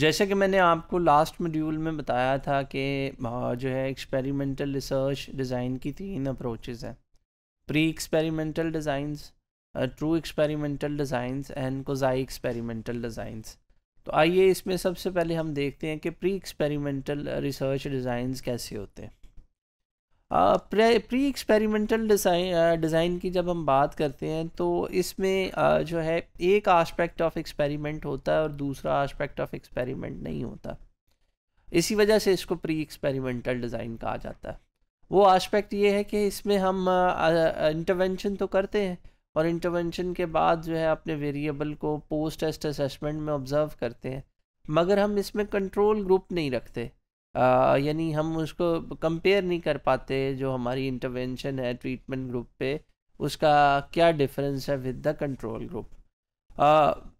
जैसे कि मैंने आपको लास्ट मॉड्यूल में बताया था कि जो है एक्सपेरिमेंटल रिसर्च डिज़ाइन की तीन अप्रोचेज़ हैं pre experimental designs true experimental designs and quasi experimental designs तो आइए इसमें सबसे पहले हम देखते हैं कि प्री एक्सपेरिमेंटल रिसर्च डिज़ाइंस कैसे होते हैं प्री एक्सपेरिमेंटल डिज़ाइन डिज़ाइन की जब हम बात करते हैं तो इसमें uh, जो है एक आस्पेक्ट ऑफ एक्सपेरिमेंट होता है और दूसरा आस्पेक्ट ऑफ एक्सपेरिमेंट नहीं होता इसी वजह से इसको प्री एक्सपेरिमेंटल डिज़ाइन कहा जाता है वो आस्पेक्ट ये है कि इसमें हम इंटरवेंशन uh, तो करते हैं और इंटरवेंशन के बाद जो है अपने वेरिएबल को पोस्ट टेस्ट असेसमेंट में ऑब्ज़र्व करते हैं मगर हम इसमें कंट्रोल ग्रुप नहीं रखते यानी हम उसको कंपेयर नहीं कर पाते जो हमारी इंटरवेंशन है ट्रीटमेंट ग्रुप पे उसका क्या डिफरेंस है with the control group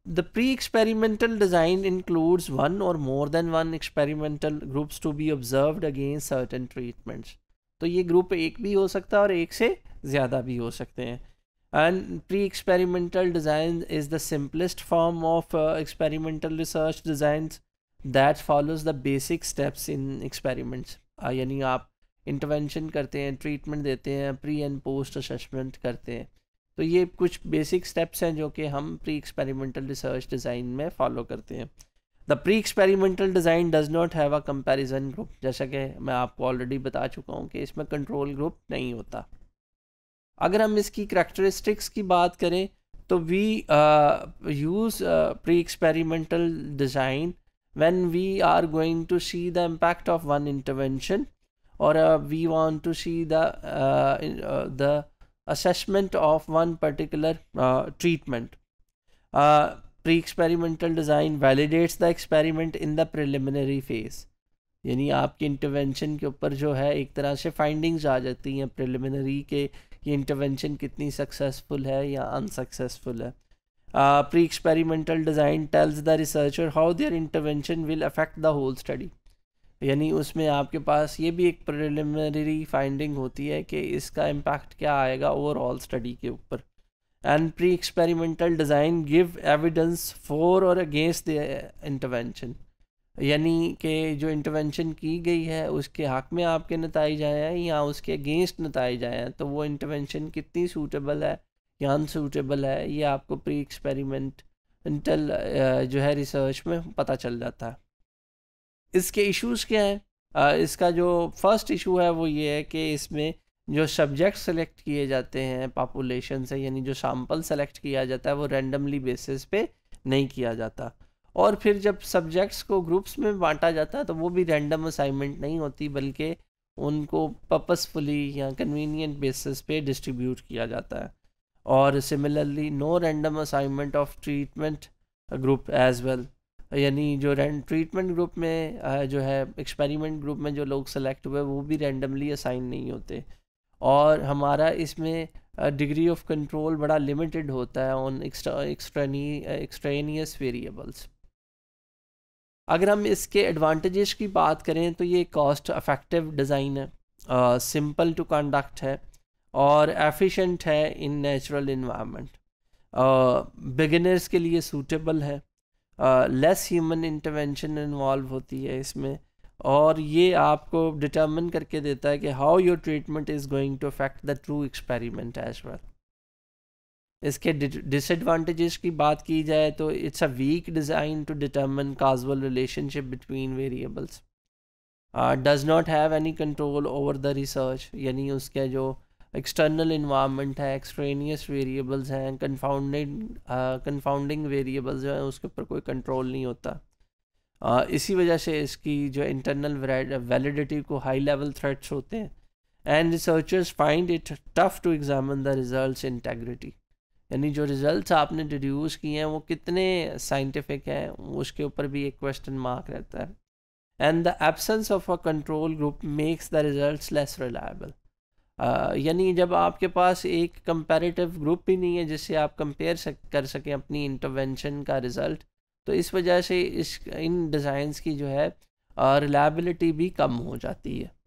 the pre experimental design includes one or more than one experimental groups to be observe against certain treatments तो ये ग्रुप एक भी हो सकता है और एक से ज़्यादा भी हो सकते हैं and pre experimental design is the simplest form of experimental research designs that follows the basic steps in experiments यानी आप इंटरवेंशन करते हैं ट्रीटमेंट देते हैं प्री एंड पोस्ट असेसमेंट करते हैं तो ये कुछ बेसिक स्टेप्स हैं जो कि हम प्री एक्सपेरिमेंटल रिसर्च डिज़ाइन में फॉलो करते हैं the pre experimental design does not have a comparison group जैसा कि मैं आपको ऑलरेडी बता चुका हूँ कि इसमें कंट्रोल ग्रुप नहीं होता अगर हम इसकी करैक्टरिस्टिक्स की बात करें तो we use pre experimental design when we are going to see the impact of one intervention or uh, we want to see the uh, in, uh, the assessment of one particular uh, treatment uh, pre-experimental design validates the experiment in the preliminary phase यानी आपके intervention के ऊपर जो है एक तरह से findings आ जाती हैं प्रिलिमिनरी के ये इंटरवेंशन कितनी सक्सेसफुल है या अनसक्सेसफुल है pre experimental design tells the researcher how their intervention will affect the whole study यानी उसमें आपके पास ये भी एक प्रिलिमिनरी फाइंडिंग होती है कि इसका इम्पैक्ट क्या आएगा ओवरऑल स्टडी के ऊपर and pre experimental design give evidence for or against the intervention यानी कि जो इंटरवेंशन की गई है उसके हक में आपके नतज आए हैं या उसके अगेंस्ट नतज आए हैं तो वो इंटरवेंशन कितनी सूटेबल है ये अनसूटेबल है ये आपको प्री एक्सपेरिमेंटल जो है रिसर्च में पता चल जाता है इसके इश्यूज क्या हैं इसका जो फर्स्ट इशू है वो ये है कि इसमें जो सब्जेक्ट सेलेक्ट किए जाते हैं पॉपुलेशन से यानी जो सैम्पल सेलेक्ट किया जाता है वो रेंडमली बेसिस पे नहीं किया जाता और फिर जब सब्जेक्ट्स को ग्रुप्स में बांटा जाता है तो वो भी रैंडम असाइनमेंट नहीं होती बल्कि उनको पर्पसफुली या कन्वीनियंट बेसिस पे डिस्ट्रीब्यूट किया जाता है और similarly no random assignment of treatment group as well यानी जो रैंड ट्रीटमेंट ग्रुप में जो है एक्सपेरिमेंट ग्रुप में जो लोग सेलेक्ट हुए वो भी रैंडमली असाइन नहीं होते और हमारा इसमें डिग्री ऑफ कंट्रोल बड़ा लिमिटेड होता है ऑन एक्सट्रेनियस वेरिएबल्स अगर हम इसके एडवांटेजेस की बात करें तो ये कॉस्ट अफेक्टिव डिज़ाइन है सिंपल टू कंडक्ट है और एफिशिएंट है इन नेचुरल इन्वायरमेंट बिगिनर्स के लिए सूटेबल है लेस ह्यूमन इंटरवेंशन इन्वॉल्व होती है इसमें और ये आपको डिटरमिन करके देता है कि how your treatment is going to affect the true experiment as well इसके डिसएडवांटेजेस की बात की जाए तो it's a weak design to determine causal relationship between variables does not have any control over the research यानी उसके जो external environment है एक्सट्रेनियस वेरिएबल्स हैं कन्फाउंडेड कन्फाउंडिंग वेरिएबल्स जो हैं उसके ऊपर कोई कंट्रोल नहीं होता uh, इसी वजह से इसकी जो इंटरनल वैलिडिटी को हाई लेवल थ्रेट्स होते हैं and researchers find it tough to examine the result integrity यानी जो रिज़ल्ट आपने डिड्यूस किए हैं वो कितने साइंटिफिक हैं उसके ऊपर भी एक क्वेश्चन मार्क रहता है and the absence of a control group makes the result less reliable यानी जब आपके पास एक कंपैरेटिव ग्रुप भी नहीं है जिससे आप कंपेयर सक, कर सकें अपनी इंटरवेंशन का रिज़ल्ट तो इस वजह से इस इन डिज़ाइंस की जो है रिलायबिलिटी भी कम हो जाती है